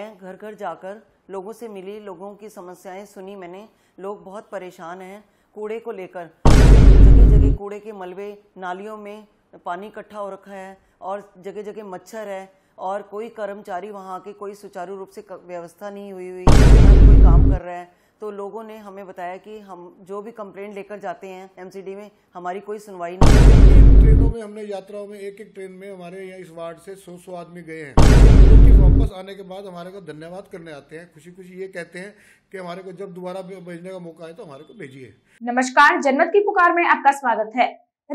मैं घर घर जाकर लोगों से मिली लोगों की समस्याएं सुनी मैंने लोग बहुत परेशान हैं कूड़े को लेकर जगह जगह कूड़े के मलबे नालियों में पानी इकट्ठा हो रखा है और जगह जगह मच्छर है और कोई कर्मचारी वहाँ के कोई सुचारू रूप से व्यवस्था नहीं हुई हुई कोई काम कर रहा है तो लोगों ने हमें बताया कि हम जो भी कंप्लेंट लेकर जाते हैं एमसीडी में हमारी कोई सुनवाई नहीं ट्रेनों में हमने यात्राओं में एक एक ट्रेन में हमारे यहाँ इस वार्ड से सौ सौ आदमी गए हैं वापस आने के बाद हमारे को धन्यवाद करने आते हैं खुशी खुशी ये कहते हैं कि हमारे को जब दोबारा भेजने का मौका आए तो हमारे को भेजिए नमस्कार जनमत की पुकार में आपका स्वागत है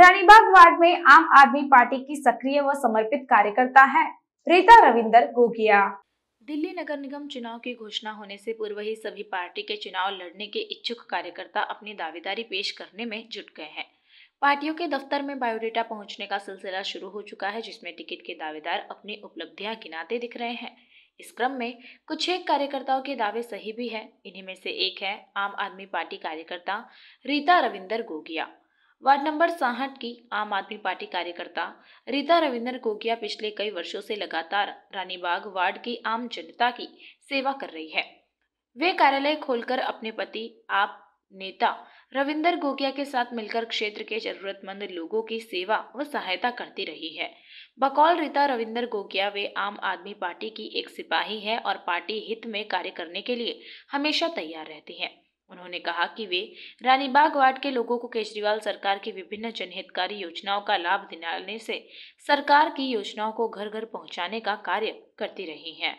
रानीबाग वार्ड में आम आदमी पार्टी की सक्रिय व समर्पित कार्यकर्ता है रेता रविंदर गोगिया दिल्ली नगर निगम चुनाव की घोषणा होने से पूर्व ही सभी पार्टी के चुनाव लड़ने के इच्छुक कार्यकर्ता अपनी दावेदारी पेश करने में जुट गए हैं पार्टियों के दफ्तर में बायोडेटा पहुंचने का सिलसिला शुरू हो चुका है जिसमें टिकट के दावेदार अपनी उपलब्धियां गिनाते दिख रहे हैं इस क्रम में कुछ एक कार्यकर्ताओं के दावे सही भी हैं इन्हीं में से एक है आम आदमी पार्टी कार्यकर्ता रीता रविंदर गोगिया वार्ड नंबर साहठ की आम आदमी पार्टी कार्यकर्ता रीता रविंदर गोगिया पिछले कई वर्षों से लगातार रानीबाग वार्ड की आम जनता की सेवा कर रही है वे कार्यालय खोलकर अपने पति आप नेता रविंदर गोगिया के साथ मिलकर क्षेत्र के जरूरतमंद लोगों की सेवा व सहायता करती रही है बकौल रीता रविंदर गोगिया वे आम आदमी पार्टी की एक सिपाही है और पार्टी हित में कार्य करने के लिए हमेशा तैयार रहती है उन्होंने कहा कि वे रानीबाग वार्ड के लोगों को केजरीवाल सरकार की विभिन्न जनहितकारी योजनाओं का लाभ दिलाने से सरकार की योजनाओं को घर घर पहुंचाने का कार्य करती रही हैं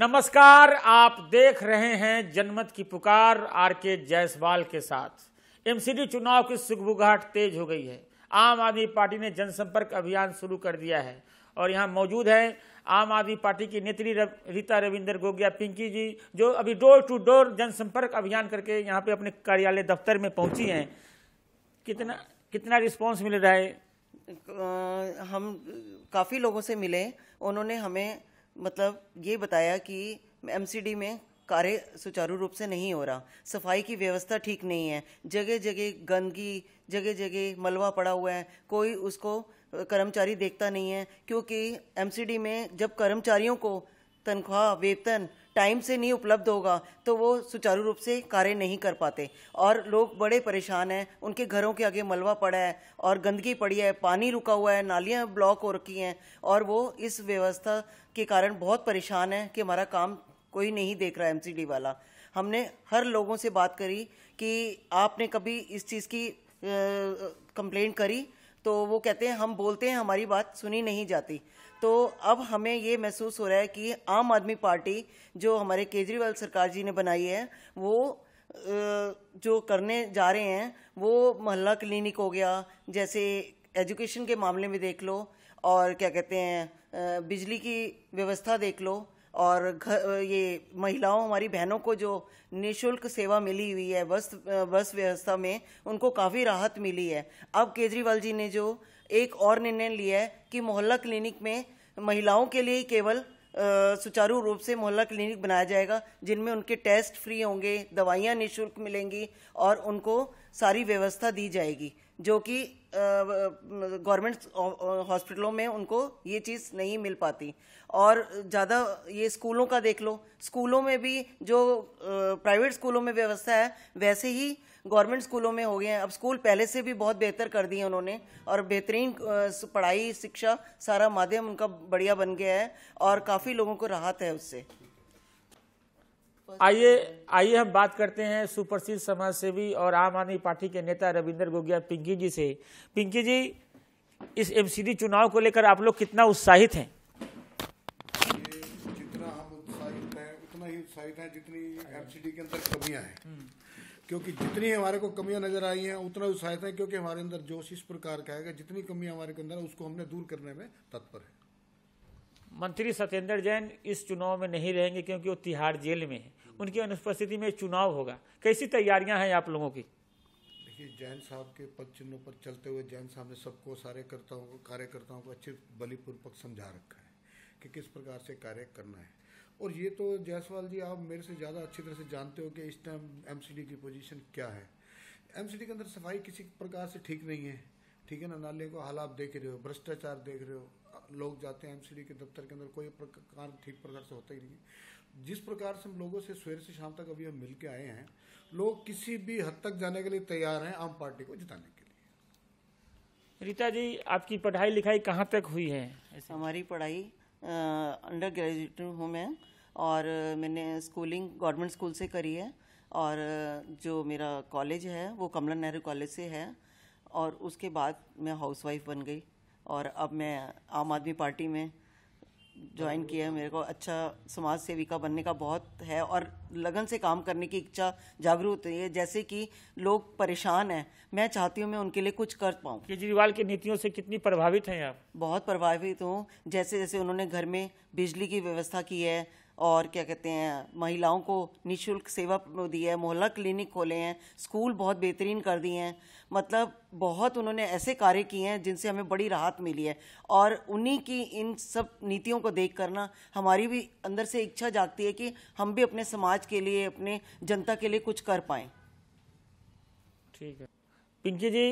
नमस्कार आप देख रहे हैं जनमत की पुकार आर के जायसवाल के साथ एमसीडी चुनाव की सुगबुगाहट तेज हो गई है आम आदमी पार्टी ने जनसंपर्क अभियान शुरू कर दिया है और यहाँ मौजूद है आम आदमी पार्टी की नेत्री रव, रीता रविंदर गोगिया पिंकी जी जो अभी डोर टू डोर जनसंपर्क अभियान करके यहाँ पे अपने कार्यालय दफ्तर में पहुंची हैं कितना कितना रिस्पॉन्स मिल रहा है हम काफ़ी लोगों से मिले उन्होंने हमें मतलब ये बताया कि एमसीडी में कार्य सुचारू रूप से नहीं हो रहा सफाई की व्यवस्था ठीक नहीं है जगह जगह गंदगी जगह जगह मलबा पड़ा हुआ है कोई उसको कर्मचारी देखता नहीं है क्योंकि एमसीडी में जब कर्मचारियों को तनख्वाह वेतन टाइम से नहीं उपलब्ध होगा तो वो सुचारू रूप से कार्य नहीं कर पाते और लोग बड़े परेशान हैं उनके घरों के आगे मलबा पड़ा है और गंदगी पड़ी है पानी रुका हुआ है नालियाँ ब्लॉक हो रखी हैं और वो इस व्यवस्था के कारण बहुत परेशान है कि हमारा काम कोई नहीं देख रहा एमसीडी वाला हमने हर लोगों से बात करी कि आपने कभी इस चीज़ की कंप्लेंट करी तो वो कहते हैं हम बोलते हैं हमारी बात सुनी नहीं जाती तो अब हमें ये महसूस हो रहा है कि आम आदमी पार्टी जो हमारे केजरीवाल सरकार जी ने बनाई है वो जो करने जा रहे हैं वो मोहल्ला क्लिनिक हो गया जैसे एजुकेशन के मामले में देख लो और क्या कहते हैं बिजली की व्यवस्था देख लो और घर ये महिलाओं हमारी बहनों को जो निशुल्क सेवा मिली हुई है बस बस व्यवस्था में उनको काफ़ी राहत मिली है अब केजरीवाल जी ने जो एक और निर्णय लिया है कि मोहल्ला क्लिनिक में महिलाओं के लिए ही केवल सुचारू रूप से मोहल्ला क्लिनिक बनाया जाएगा जिनमें उनके टेस्ट फ्री होंगे दवाइयाँ निःशुल्क मिलेंगी और उनको सारी व्यवस्था दी जाएगी जो कि गवर्नमेंट हॉस्पिटलों में उनको ये चीज़ नहीं मिल पाती और ज़्यादा ये स्कूलों का देख लो स्कूलों में भी जो प्राइवेट स्कूलों में व्यवस्था है वैसे ही गवर्नमेंट स्कूलों में हो गए हैं अब स्कूल पहले से भी बहुत बेहतर कर दिए उन्होंने और बेहतरीन पढ़ाई शिक्षा सारा माध्यम उनका बढ़िया बन गया है और काफ़ी लोगों को राहत है उससे आइए आइए हम बात करते हैं सुप्रसिद्ध समाजसेवी और आम आदमी पार्टी के नेता रविंदर गोगिया पिंकी जी से पिंकी जी इस एमसीडी चुनाव को लेकर आप लोग कितना उत्साहित हैं जितना हम उत्साहित हैं उतना ही उत्साहित हैं जितनी एमसीडी के अंदर कमियां हैं हम्म। क्योंकि जितनी हमारे को कमियां नजर आई हैं उतना उत्साहित है क्योंकि हमारे अंदर जोश इस प्रकार का है जितनी कमियां हमारे अंदर उसको हमने दूर करने में तत्पर है मंत्री सत्येंद्र जैन इस चुनाव में नहीं रहेंगे क्योंकि वो तिहाड़ जेल में है उनकी अनुपस्थिति में चुनाव होगा कैसी तैयारियां हैं आप लोगों की देखिए जैन साहब के पद चिन्हों पर चलते हुए जैन साहब ने सबको सारे कर्ताओं को कार्यकर्ताओं को अच्छे बलिपूर्वक समझा रखा है कि किस प्रकार से कार्य करना है और ये तो जायसवाल जी आप मेरे से ज़्यादा अच्छी तरह से जानते हो कि इस टाइम एम की पोजिशन क्या है एम के अंदर सफाई किसी प्रकार से ठीक नहीं है ठीक है ना नाले को हाल आप देख रहे हो भ्रष्टाचार देख रहे हो लोग जाते हैं एमसीडी के दफ्तर के अंदर कोई प्रकार ठीक प्रकार से होता ही नहीं है जिस प्रकार से हम लोगों से सवेरे से शाम तक अभी हम मिल के आए हैं लोग किसी भी हद तक जाने के लिए तैयार हैं आम पार्टी को जिताने के लिए रीता जी आपकी पढ़ाई लिखाई कहाँ तक हुई है हमारी पढ़ाई अंडर ग्रेजुएट हूँ मैं और मैंने स्कूलिंग गवर्नमेंट स्कूल से करी है और जो मेरा कॉलेज है वो कमला नेहरू कॉलेज से है और उसके बाद मैं हाउसवाइफ बन गई और अब मैं आम आदमी पार्टी में ज्वाइन किया है मेरे को अच्छा समाज सेविका बनने का बहुत है और लगन से काम करने की इच्छा जागरूक है जैसे कि लोग परेशान हैं मैं चाहती हूँ मैं उनके लिए कुछ कर पाऊँ केजरीवाल की नीतियों से कितनी प्रभावित हैं आप बहुत प्रभावित हूँ जैसे जैसे उन्होंने घर में बिजली की व्यवस्था की है और क्या कहते हैं महिलाओं को निशुल्क सेवा दी है मोहल्ला क्लिनिक खोले हैं स्कूल बहुत बेहतरीन कर दिए हैं मतलब बहुत उन्होंने ऐसे कार्य किए हैं जिनसे हमें बड़ी राहत मिली है और उन्हीं की इन सब नीतियों को देख करना हमारी भी अंदर से इच्छा जागती है कि हम भी अपने समाज के लिए अपने जनता के लिए कुछ कर पाएँ ठीक है पिंकी जी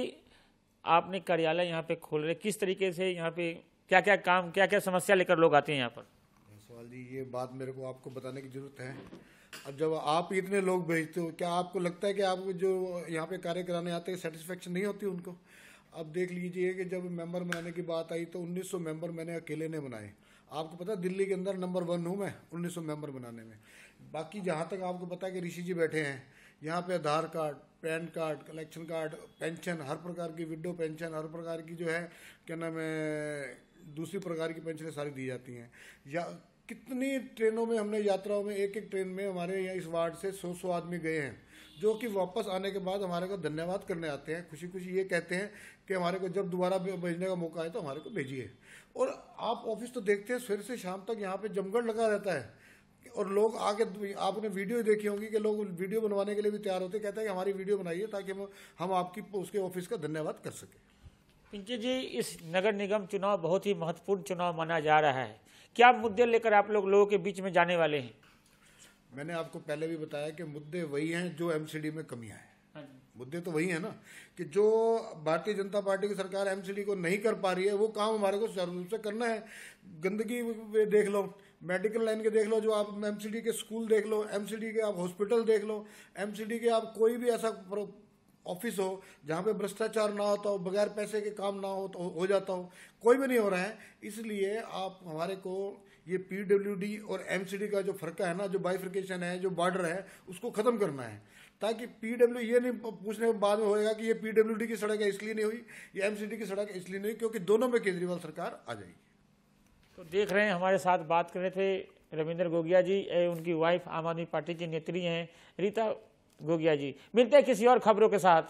आपने कार्यालय यहाँ पे खोल रहे किस तरीके से यहाँ पे क्या क्या काम क्या क्या समस्या लेकर लोग आते हैं यहाँ पर सवाल जी ये बात मेरे को आपको बताने की ज़रूरत है अब जब आप इतने लोग भेजते हो क्या आपको लगता है कि आप जो यहाँ पे कार्य कराने आते हैं सेटिस्फेक्शन नहीं होती उनको अब देख लीजिए कि जब मेंबर बनाने की बात आई तो 1900 मेंबर मैंने अकेले ने बनाए आपको पता दिल्ली के अंदर नंबर वन हूँ मैं 1900 मेंबर बनाने में बाकी जहाँ तक आपको पता है कि ऋषि जी बैठे हैं यहाँ पे Aadhaar card PAN card collection card pension हर प्रकार की विडो पेंशन हर प्रकार की जो है क्या नाम है दूसरी प्रकार की पेंशनें सारी दी जाती हैं या कितनी ट्रेनों में हमने यात्राओं में एक एक ट्रेन में हमारे यहाँ इस वार्ड से सौ सौ आदमी गए हैं जो कि वापस आने के बाद हमारे को धन्यवाद करने आते हैं खुशी खुशी ये कहते हैं कि हमारे को जब दोबारा भेजने का मौका है तो हमारे को भेजिए और आप ऑफिस तो देखते हैं फिर से शाम तक यहाँ पे जमगढ़ लगा रहता है और लोग आगे आपने वीडियो देखी होंगी कि लोग वीडियो बनवाने के लिए भी तैयार होते कहते हैं कि हमारी वीडियो बनाइए ताकि हम हम आपकी उसके ऑफिस का धन्यवाद कर सकें पिंकी जी इस नगर निगम चुनाव बहुत ही महत्वपूर्ण चुनाव माना जा रहा है क्या मुद्दे लेकर आप लोग लोगों के बीच में जाने वाले हैं मैंने आपको पहले भी बताया कि मुद्दे वही हैं जो एमसीडी में कमियां हैं हाँ मुद्दे तो वही है ना कि जो भारतीय जनता पार्टी की सरकार एमसीडी को नहीं कर पा रही है वो काम हमारे को सुचारू रूप से करना है गंदगी देख लो मेडिकल लाइन के देख लो जो आप एमसीडी के स्कूल देख लो एमसीडी के आप हॉस्पिटल देख लो एमसीडी के आप कोई भी ऐसा ऑफिस हो जहाँ पे भ्रष्टाचार ना होता हो बगैर पैसे के काम ना हो तो हो जाता हो कोई भी नहीं हो रहा है इसलिए आप हमारे को ये पीडब्ल्यूडी और एमसीडी का जो फर्क है ना जो बाइफ्रिकेशन है जो बॉर्डर है उसको ख़त्म करना है ताकि पीडब्ल्यू ये नहीं पूछने बाद में होएगा कि ये पीडब्ल्यूडी की सड़क है इसलिए नहीं हुई ये एमसीडी की सड़क इसलिए नहीं क्योंकि दोनों में केजरीवाल सरकार आ जाएगी तो देख रहे हैं हमारे साथ बात कर रहे थे रविंद्र गोगिया जी उनकी वाइफ आम आदमी पार्टी की नेत्री हैं रीता गोगिया जी मिलते हैं किसी और खबरों के साथ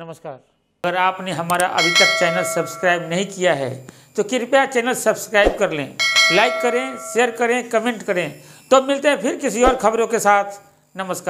नमस्कार अगर आपने हमारा अभी तक चैनल सब्सक्राइब नहीं किया है तो कृपया चैनल सब्सक्राइब कर लें लाइक करें शेयर करें कमेंट करें तो मिलते हैं फिर किसी और खबरों के साथ नमस्कार